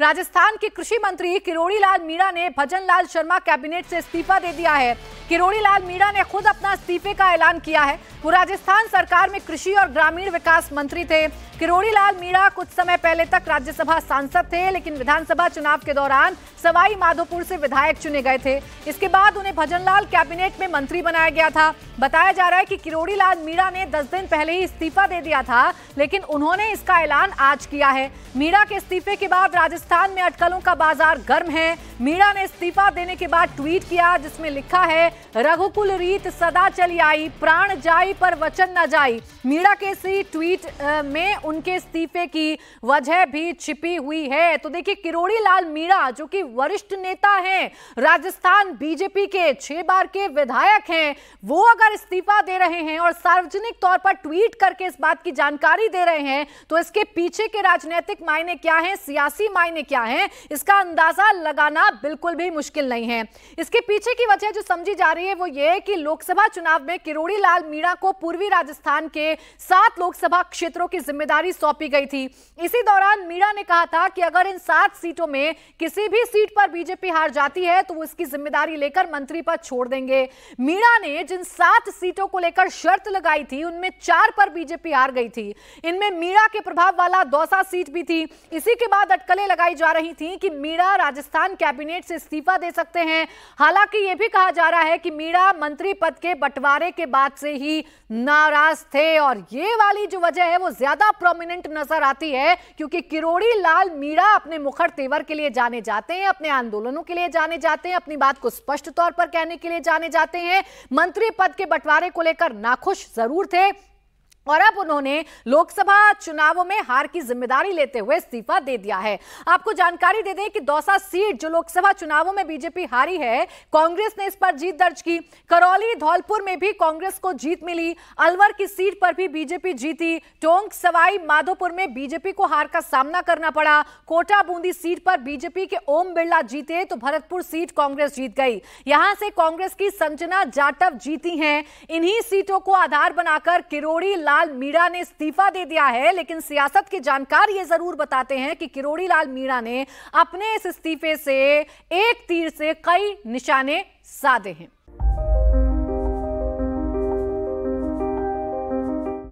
राजस्थान के कृषि मंत्री किरोड़ी लाल मीणा ने भजन लाल शर्मा कैबिनेट से इस्तीफा दे दिया है किरोड़ी लाल मीणा ने खुद अपना इस्तीफे का ऐलान किया है वो राजस्थान सरकार में कृषि और ग्रामीण विकास मंत्री थे किरोड़ी लाल मीणा कुछ समय पहले तक राज्यसभा सांसद थे लेकिन विधानसभा चुनाव के दौरान सवाई माधोपुर से विधायक चुने गए थे इसके बाद उन्हें भजनलाल कैबिनेट में मंत्री बनाया गया था बताया जा रहा है कि किरोड़ी लाल मीणा ने 10 दिन पहले ही इस्तीफा दे दिया था लेकिन उन्होंने इसका ऐलान आज किया है मीणा के इस्तीफे के बाद राजस्थान में अटकलों का बाजार गर्म है मीणा ने इस्तीफा देने के बाद ट्वीट किया जिसमें लिखा है रघुकुल रीत सदा चली आई प्राण जाई पर वचन न जाई मीरा के सी ट्वीट में उनके इस्तीफे की वजह भी छिपी हुई है तो देखिए किरोड़ी लाल मीरा जो कि वरिष्ठ नेता हैं राजस्थान बीजेपी के छह बार के विधायक हैं वो अगर इस्तीफा दे रहे हैं और सार्वजनिक तौर पर ट्वीट करके इस बात की जानकारी दे रहे हैं तो इसके पीछे के राजनीतिक मायने क्या है सियासी मायने क्या है इसका अंदाजा लगाना बिल्कुल भी मुश्किल नहीं है इसके पीछे की वजह जो समझी जा आ रही है वो ये कि लोकसभा चुनाव में किरोड़ी लाल मीणा को पूर्वी राजस्थान के सात लोकसभा क्षेत्रों की जिम्मेदारी सौंपी गई थी इसी दौरान मीणा ने कहा था कि अगर इन सात सीटों में किसी भी सीट पर बीजेपी हार जाती है तो वो इसकी जिम्मेदारी लेकर मंत्री पद छोड़ देंगे मीणा ने जिन सात सीटों को लेकर शर्त लगाई थी उनमें चार पर बीजेपी हार गई थी इनमें मीणा के प्रभाव वाला दौसा सीट भी थी इसी के बाद अटकलें लगाई जा रही थी कि मीणा राजस्थान कैबिनेट से इस्तीफा दे सकते हैं हालांकि यह भी कहा जा रहा है कि मीणा मंत्री पद के बंटवारे के बाद से ही नाराज थे और ये वाली जो वजह है वो ज्यादा प्रोमिनेंट नजर आती है क्योंकि किरोड़ी लाल मीणा अपने मुखर तेवर के लिए जाने जाते हैं अपने आंदोलनों के लिए जाने जाते हैं अपनी बात को स्पष्ट तौर पर कहने के लिए जाने जाते हैं मंत्री पद के बंटवारे को लेकर नाखुश जरूर थे और अब उन्होंने लोकसभा चुनावों में हार की जिम्मेदारी लेते हुए इस्तीफा दे दिया है आपको जानकारी दे दें कि दौसा सीट जो लोकसभा चुनावों में बीजेपी हारी है कांग्रेस ने इस पर जीत दर्ज की करौली धौलपुर में भी कांग्रेस को जीत मिली अलवर की सीट पर भी बीजेपी जीती टोंक सवाई माधोपुर में बीजेपी को हार का सामना करना पड़ा कोटा बूंदी सीट पर बीजेपी के ओम बिरला जीते तो भरतपुर सीट कांग्रेस जीत गई यहां से कांग्रेस की संजना जाटव जीती है इन्हीं सीटों को आधार बनाकर किरोड़ी लाल किरोड़ीलाल मीणा ने इस्तीफा दे दिया है लेकिन सियासत के जानकार ये जरूर बताते हैं कि किरोड़ीलाल मीणा ने अपने इस इस्तीफे से एक तीर से कई निशाने साधे हैं